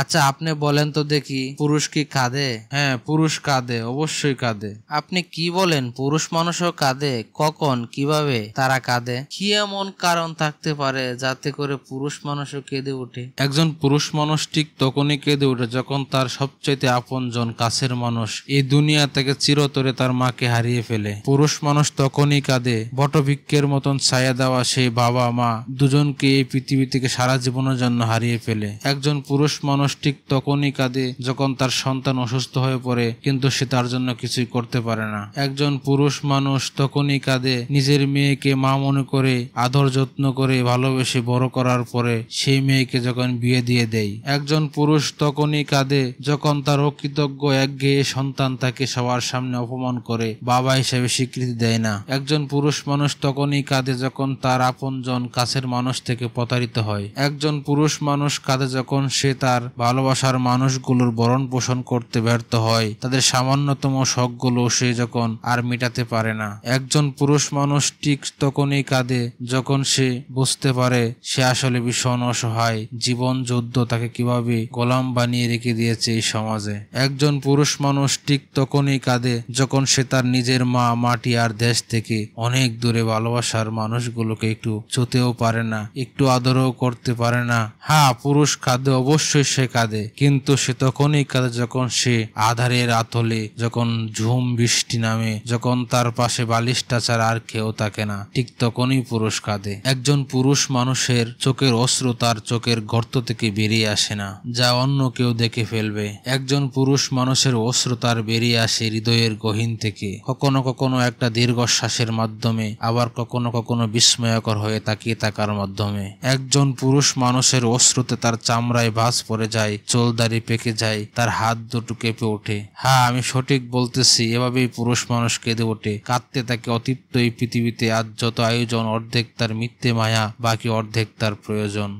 আচ্ছা আপনি বলেন তো দেখি পুরুষ কি কাঁদে হ্যাঁ পুরুষ কাঁদে অবশ্যই কাঁদে আপনি কি বলেন পুরুষ মানুষও কাঁদে কখন কিভাবে তারা কাঁদে কি এমন কারণ থাকতে পারে যাতে করে পুরুষ মানুষও কেঁদে উঠে একজন পুরুষ মানুষ ঠিক তখনই কেঁদে উঠে যখন তার সবচাইতে জন কাছের মানুষ এই দুনিয়া থেকে চিরতরে তার মাকে হারিয়ে ফেলে পুরুষ মানুষ তখনই কাঁদে বটভিক্ষের মতন ছায়া দেওয়া সেই বাবা মা দুজনকে এই পৃথিবী থেকে সারা জীবনের জন্য হারিয়ে ফেলে একজন পুরুষ মানুষ মানুষ ঠিক তখনই কাঁদে যখন তার সন্তান অসুস্থ হয়ে পড়ে কিন্তু সে তার জন্য কিছুই করতে পারে না একজন পুরুষ মানুষ তখনই কাঁদে নিজের মেয়েকে মা মনে করে আদর যত্ন করে ভালোবেসে বড় করার পরে সেই মেয়েকে যখন বিয়ে দিয়ে দেয় একজন পুরুষ তখনই কাঁদে যখন তার অকৃতজ্ঞ একঘেয়ে সন্তান তাকে সবার সামনে অপমান করে বাবা হিসেবে স্বীকৃতি দেয় না একজন পুরুষ মানুষ তখনই কাঁদে যখন তার আপনজন কাছের মানুষ থেকে প্রতারিত হয় একজন পুরুষ মানুষ কাঁদে যখন সে তার ভালোবাসার মানুষগুলোর বরণ পোষণ করতে ব্যর্থ হয় তাদের সামান্যতম শখগুলো সে যখন আর মেটাতে পারে না একজন পুরুষ মানুষ ঠিক তখনই কাঁদে যখন সে বুঝতে পারে সে আসলে ভীষণ অসহায় জীবন যুদ্ধ তাকে কিভাবে গোলাম বানিয়ে রেখে দিয়েছে এই সমাজে একজন পুরুষ মানুষ ঠিক তখনই কাঁদে যখন সে তার নিজের মা মাটি আর দেশ থেকে অনেক দূরে ভালোবাসার মানুষগুলোকে একটু ছুতেও পারে না একটু আদরও করতে পারে না হ্যাঁ পুরুষ খাদ্য অবশ্যই সে কাঁদে কিন্তু সে তখনই কাঁদে যখন সে আধারের আতলে যখন ঝুম বৃষ্টি নামে যখন তার পাশে বালিশটা ছাড়া আর কেউ থাকে না ঠিক তখনই পুরুষ কাঁদে একজন পুরুষ মানুষের চোখের অস্ত্র তার চোখের গর্ত থেকে বেরিয়ে আসে না যা অন্য কেউ দেখে ফেলবে একজন পুরুষ মানুষের অস্ত্র তার বেরিয়ে আসে হৃদয়ের গহীন থেকে কখনো কখনো একটা দীর্ঘশ্বাসের মাধ্যমে আবার কখনো কখনো বিস্ময়কর হয়ে তাকিয়ে থাকার মাধ্যমে একজন পুরুষ মানুষের অস্ত্রতে তার চামড়ায় ভাস পড়ে যায় চোল দাড়ি পেকে যায় তার হাত দুটো কেঁপে ওঠে হ্যাঁ আমি সঠিক বলতেছি এভাবেই পুরুষ মানুষ কেঁদে ওঠে কাঁদতে তাকে অতীত এই পৃথিবীতে আজ যত আয়োজন অর্ধেক তার মিথ্যে মায়া বাকি অর্ধেক তার প্রয়োজন